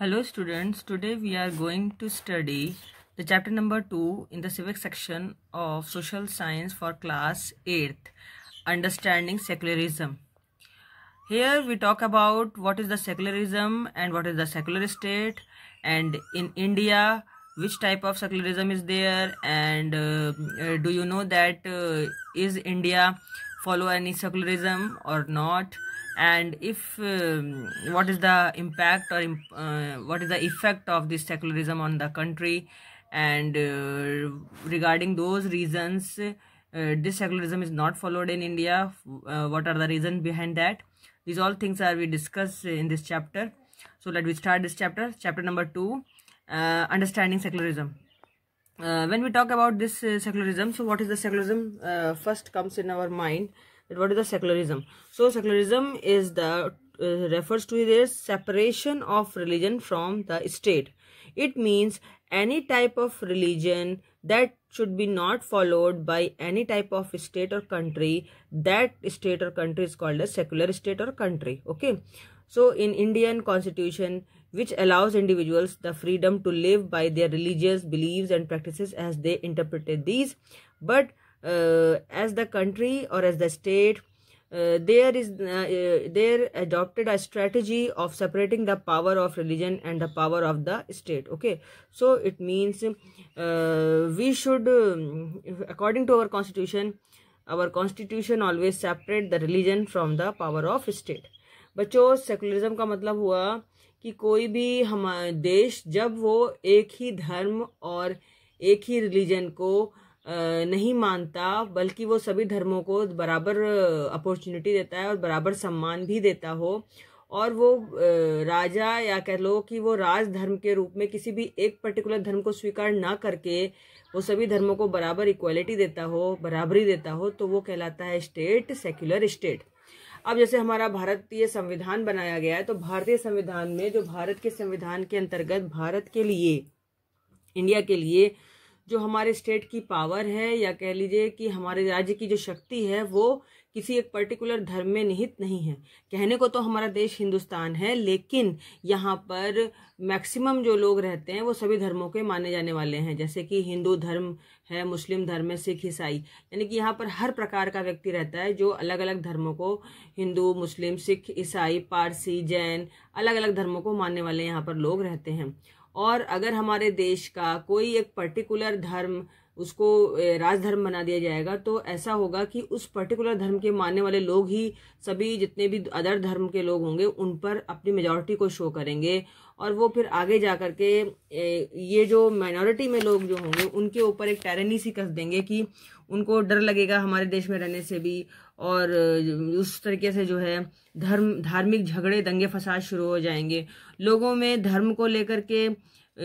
Hello students, today we are going to study the chapter number 2 in the civic section of social science for class 8th, understanding secularism. Here we talk about what is the secularism and what is the secular state and in India which type of secularism is there and uh, uh do you know that uh, is India follow any secularism or not and if um, what is the impact or uh, what is the effect of this secularism on the country and uh, regarding those reasons uh, this secularism is not followed in india uh, what are the reasons behind that these all things are we discuss in this chapter so let we start this chapter chapter number 2 uh, understanding secularism uh, when we talk about this secularism so what is the secularism first comes in our mind that what is the secularism so secularism is the uh, refers to the separation of religion from the state it means any type of religion that should be not followed by any type of state or country that state or country is called a secular state or country okay so in indian constitution which allows individuals the freedom to live by their religious beliefs and practices as they interpreted these but uh, as the country or as the state uh, there is uh, uh, there adopted a strategy of separating the power of religion and the power of the state okay so it means uh, we should according to our constitution our constitution always separate the religion from the power of state बच्चों secularism ka matlab hua ki koi bhi हमारे desh jab wo ek hi dharm aur ek hi religion ko uh, नहीं मानता बल्कि वो सभी धर्मों को बराबर अपॉर्चुनिटी देता है और बराबर सम्मान भी देता हो और वो राजा या कह लो कि वो राज धर्म के रूप में किसी भी एक पर्टिकुलर धर्म को स्वीकार ना करके वो सभी धर्मों को बराबर इक्वालिटी देता हो बराबरी देता हो तो वो कहलाता है स्टेट सेक्युलर स्टेट अब जैसे हमारा भारतीय संविधान बनाया गया है तो भारतीय संविधान में जो भारत के संविधान के अंतर्गत भारत के लिए इंडिया के लिए जो हमारे स्टेट की पावर है या कह लीजिए कि हमारे राज्य की जो शक्ति है वो किसी एक पर्टिकुलर धर्म में निहित नहीं है कहने को तो हमारा देश हिंदुस्तान है लेकिन यहाँ पर मैक्सिमम जो लोग रहते हैं वो सभी धर्मों के माने जाने वाले हैं जैसे कि हिंदू धर्म है मुस्लिम धर्म है सिख ईसाई यानी कि यहाँ पर हर प्रकार का व्यक्ति रहता है जो अलग अलग धर्मों को हिंदू मुस्लिम सिख ईसाई पारसी जैन अलग अलग धर्मों को मानने वाले यहाँ पर लोग रहते हैं और अगर हमारे देश का कोई एक पर्टिकुलर धर्म उसको राजधर्म बना दिया जाएगा तो ऐसा होगा कि उस पर्टिकुलर धर्म के मानने वाले लोग ही सभी जितने भी अदर धर्म के लोग होंगे उन पर अपनी मेजोरिटी को शो करेंगे और वो फिर आगे जा कर के ये जो माइनॉरिटी में लोग जो होंगे उनके ऊपर एक टैरनी सी कस देंगे कि उनको डर लगेगा हमारे देश में रहने से भी और उस तरीके से जो है धर्म धार्मिक झगड़े दंगे फसाद शुरू हो जाएंगे लोगों में धर्म को लेकर के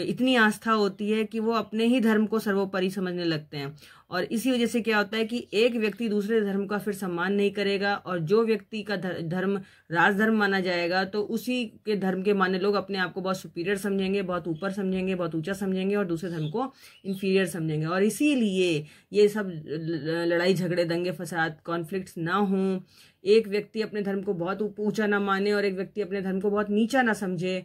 इतनी आस्था होती है कि वो अपने ही धर्म को सर्वोपरि समझने लगते हैं और इसी वजह से क्या होता है कि एक व्यक्ति दूसरे धर्म का फिर सम्मान नहीं करेगा और जो व्यक्ति का धर्म राजधर्म माना जाएगा तो उसी के धर्म के माने लोग अपने आप को बहुत सुपीरियर समझेंगे बहुत ऊपर समझेंगे बहुत ऊंचा समझेंगे और दूसरे धर्म को इन्फीरियर समझेंगे और इसीलिए ये सब लड़ाई झगड़े दंगे फसाद कॉन्फ्लिक्ट ना हों एक व्यक्ति अपने धर्म को बहुत ऊंचा ना माने और एक व्यक्ति अपने धर्म को बहुत नीचा ना समझे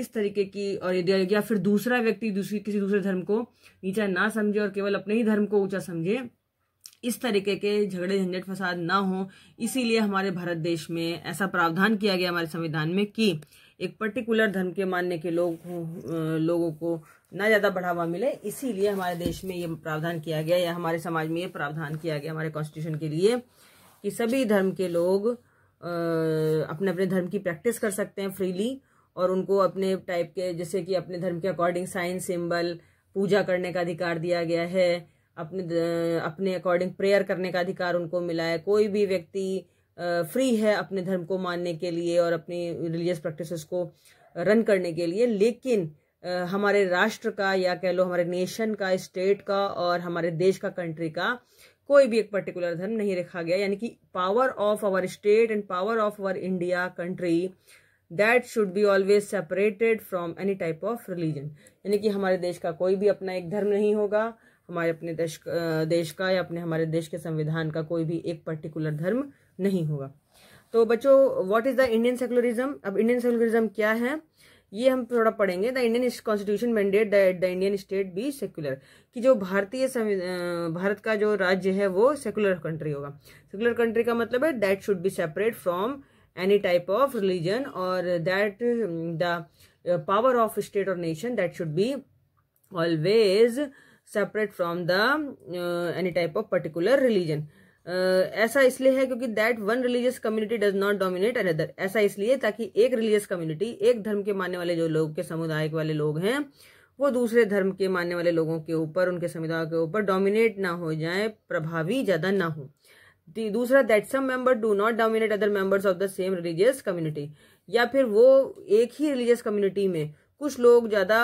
इस तरीके की और या फिर दूसरा व्यक्ति दूसरी किसी दूसरे धर्म को नीचा ना समझे और केवल अपने ही धर्म को ऊंचा समझे इस तरीके के झगड़े झंझट फसाद ना हो इसीलिए हमारे भारत देश में ऐसा प्रावधान किया गया हमारे संविधान में कि एक पर्टिकुलर धर्म के मानने के लोग लोगों को ना ज़्यादा बढ़ावा मिले इसीलिए हमारे देश में ये प्रावधान किया गया या हमारे समाज में ये प्रावधान किया गया हमारे कॉन्स्टिट्यूशन के लिए कि सभी धर्म के लोग अपने अपने धर्म की प्रैक्टिस कर सकते हैं फ्रीली और उनको अपने टाइप के जैसे कि अपने धर्म के अकॉर्डिंग साइन सिंबल पूजा करने का अधिकार दिया गया है अपने अपने अकॉर्डिंग प्रेयर करने का अधिकार उनको मिला है कोई भी व्यक्ति फ्री है अपने धर्म को मानने के लिए और अपनी रिलीजियस प्रैक्टिसेस को रन करने के लिए लेकिन हमारे राष्ट्र का या कह लो हमारे नेशन का स्टेट का और हमारे देश का कंट्री का कोई भी एक पर्टिकुलर धर्म नहीं रखा गया यानी कि power of our state and power of our India country that should be always separated from any type of religion यानी कि हमारे देश का कोई भी अपना एक धर्म नहीं होगा हमारे अपने देश देश का या अपने हमारे देश के संविधान का कोई भी एक पर्टिकुलर धर्म नहीं होगा तो बच्चों what is the Indian secularism अब इंडियन सेकुलरिज्म क्या है ये हम थोड़ा पढ़ेंगे the Indian constitution mandate the Indian state be secular कि जो भारतीय भारत का जो राज्य है वो सेकुलर कंट्री होगा सेकुलर कंट्री का मतलब है that should be separate from any type of religion और that the power of state और nation that should be always separate from the any type of particular religion ऐसा इसलिए है क्योंकि that one religious community does not dominate another ऐसा इसलिए ताकि एक रिलीजियस कम्युनिटी एक धर्म के मानने वाले जो लोग के समुदाय वाले लोग हैं वो दूसरे धर्म के मानने वाले लोगों के ऊपर उनके समुदाय के ऊपर डोमिनेट ना हो जाए प्रभावी ज़्यादा ना हो दूसरा that some member do not dominate other members of the same religious community या फिर वो एक ही रिलीजियस कम्युनिटी में कुछ लोग ज़्यादा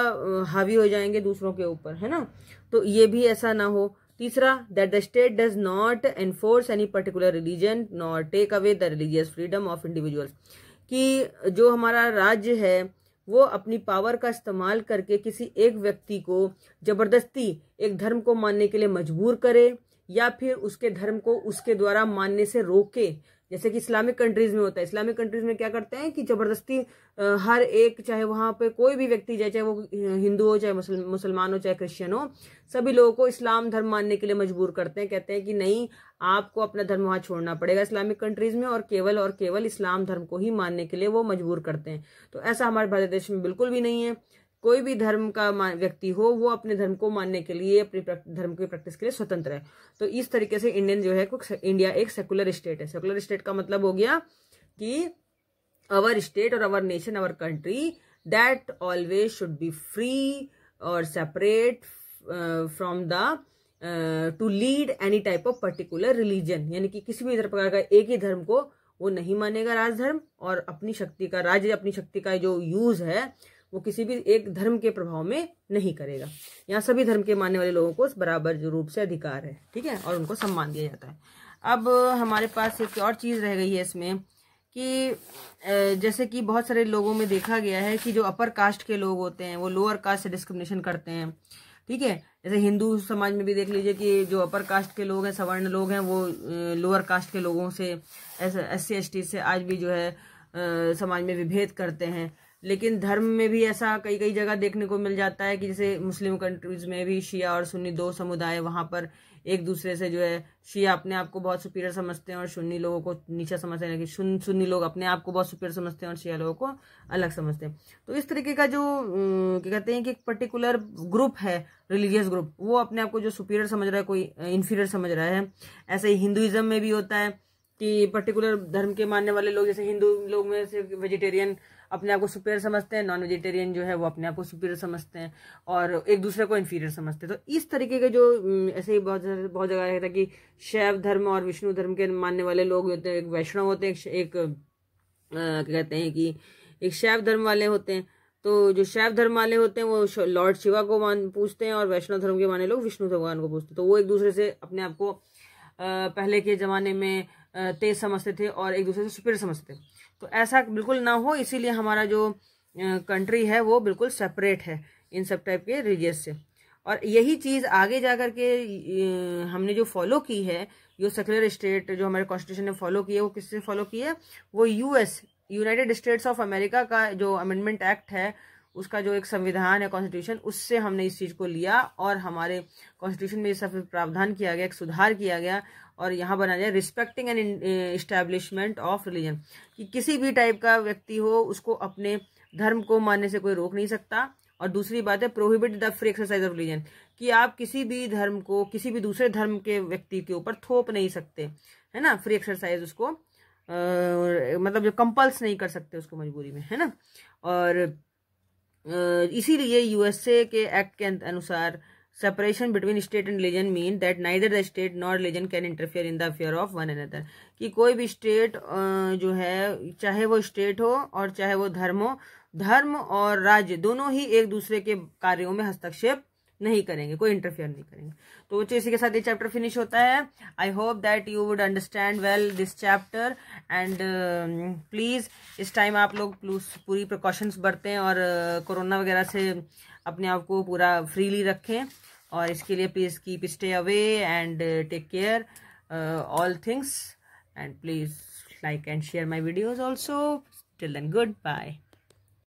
हावी हो जाएंगे दूसरों के ऊपर है ना तो ये भी ऐसा ना हो तीसरा that the state does not enforce any particular religion not take away the religious freedom of individuals कि जो हमारा राज्य है वो अपनी पावर का इस्तेमाल करके किसी एक व्यक्ति को ज़बरदस्ती एक धर्म को मानने के लिए मजबूर करे या फिर उसके धर्म को उसके द्वारा मानने से रोके जैसे कि इस्लामिक कंट्रीज में होता है इस्लामिक कंट्रीज में क्या करते हैं कि जबरदस्ती हर एक चाहे वहां पे कोई भी व्यक्ति जाए चाहे वो हिंदू हो चाहे मुसलमान हो चाहे क्रिश्चियन हो सभी लोगों को इस्लाम धर्म मानने के लिए मजबूर करते हैं कहते हैं कि नहीं आपको अपना धर्म वहां छोड़ना पड़ेगा इस्लामिक कंट्रीज में और केवल और केवल इस्लाम धर्म को ही मानने के लिए वो मजबूर करते हैं तो ऐसा हमारे भारत देश में बिल्कुल भी नहीं है कोई भी धर्म का व्यक्ति हो वो अपने धर्म को मानने के लिए अपने धर्म की प्रैक्टिस के लिए स्वतंत्र है तो इस तरीके से इंडियन जो है इंडिया एक सेकुलर स्टेट है सेकुलर स्टेट का मतलब हो गया कि अवर स्टेट और our nation our country that always should be free और separate from the to lead any type of particular religion यानी कि किसी भी प्रकार का एक ही धर्म को वो नहीं मानेगा राजधर्म और अपनी शक्ति का राज्य अपनी शक्ति का जो यूज है वो किसी भी एक धर्म के प्रभाव में नहीं करेगा यहाँ सभी धर्म के मानने वाले लोगों को बराबर रूप से अधिकार है ठीक है और उनको सम्मान दिया जाता है अब हमारे पास एक और चीज़ रह गई है इसमें कि जैसे कि बहुत सारे लोगों में देखा गया है कि जो अपर कास्ट के लोग होते हैं वो लोअर कास्ट से डिस्क्रिमिनेशन करते हैं ठीक है जैसे हिंदू समाज में भी देख लीजिए कि जो अपर कास्ट के लोग हैं सवर्ण लोग हैं वो लोअर कास्ट के लोगों से एस सी एस टी से आज भी जो है समाज में विभेद करते हैं लेकिन धर्म में भी ऐसा कई कई जगह देखने को मिल जाता है कि जैसे मुस्लिम कंट्रीज में भी शिया और सुन्नी दो समुदाय वहाँ पर एक दूसरे से जो है शिया अपने आप को बहुत सुपीरियर समझते हैं और सुन्नी लोगों को नीचा समझते हैं लेकिन सुन्नी लोग अपने आप को बहुत सुपीरियर समझते हैं और शिया लोगों को अलग समझते हैं तो इस तरीके का जो क्या कहते हैं कि एक पर्टिकुलर ग्रुप है रिलीजियस ग्रुप वो अपने आप को जो सुपीरियर समझ रहा है कोई इन्फीरियर समझ रहा है ऐसे ही हिंदुइज्म में भी होता है कि पर्टिकुलर धर्म के मानने वाले लोग जैसे हिंदू लोग में से वेजिटेरियन अपने आप को सुपेयर समझते हैं नॉन वेजिटेरियन जो है वो अपने आप को सुपेयर समझते हैं और एक दूसरे को इन्फीरियर समझते हैं तो इस तरीके के जो हम्म, ऐसे ही बहुत बहुत जगह रहता है कि शैव धर्म और विष्णु धर्म के मानने वाले लोग होते हैं एक वैष्णव होते हैं एक, क्या कहते हैं कि एक शैव धर्म वाले होते हैं तो जो शैव धर्म वाले होते हैं वो लॉर्ड शिवा को मान पूछते हैं और वैष्णव धर्म के माने लोग विष्णु भगवान को पूछते हैं तो वो एक दूसरे से अपने आप को पहले के ज़माने में तेज समझते थे और एक दूसरे से सुपेर समझते थे तो ऐसा बिल्कुल ना हो इसीलिए हमारा जो कंट्री है वो बिल्कुल सेपरेट है इन सब टाइप के रिलीजियस से और यही चीज़ आगे जा के हमने जो फॉलो की है जो सेकुलर स्टेट जो हमारे कॉन्स्टिट्यूशन ने फॉलो की है वो किससे फॉलो की है वो US United States of America का जो अमेंडमेंट एक्ट है उसका जो एक संविधान है कॉन्स्टिट्यूशन उससे हमने इस चीज़ को लिया और हमारे कॉन्स्टिट्यूशन में ये सब प्रावधान किया गया एक सुधार किया गया और यहाँ बना जाए respecting an establishment of religion कि किसी भी टाइप का व्यक्ति हो उसको अपने धर्म को मानने से कोई रोक नहीं सकता और दूसरी बात है prohibit the free exercise of religion कि आप किसी भी धर्म को किसी भी दूसरे धर्म के व्यक्ति के ऊपर थोप नहीं सकते है ना फ्री एक्सरसाइज उसको आ, मतलब जो कंपल्स नहीं कर सकते उसको मजबूरी में है ना और इसीलिए यूएसए के एक्ट के अनुसार separation between state and religion mean that neither the state nor religion can interfere in the affair of one another कि कोई भी स्टेट जो है चाहे वो स्टेट हो और चाहे वो धर्म हो धर्म और राज्य दोनों ही एक दूसरे के कार्यों में हस्तक्षेप नहीं करेंगे कोई इंटरफेयर नहीं करेंगे तो बच्चों इसी के साथ ये चैप्टर फिनिश होता है I hope that you would understand well this chapter and please इस टाइम आप लोग पूरी प्रिकॉशंस बरतें और कोरोना uh, वगैरह से अपने आप को पूरा फ्रीली रखें और इसके लिए please keep stay away and take care all things and please like and share my videos also till then good bye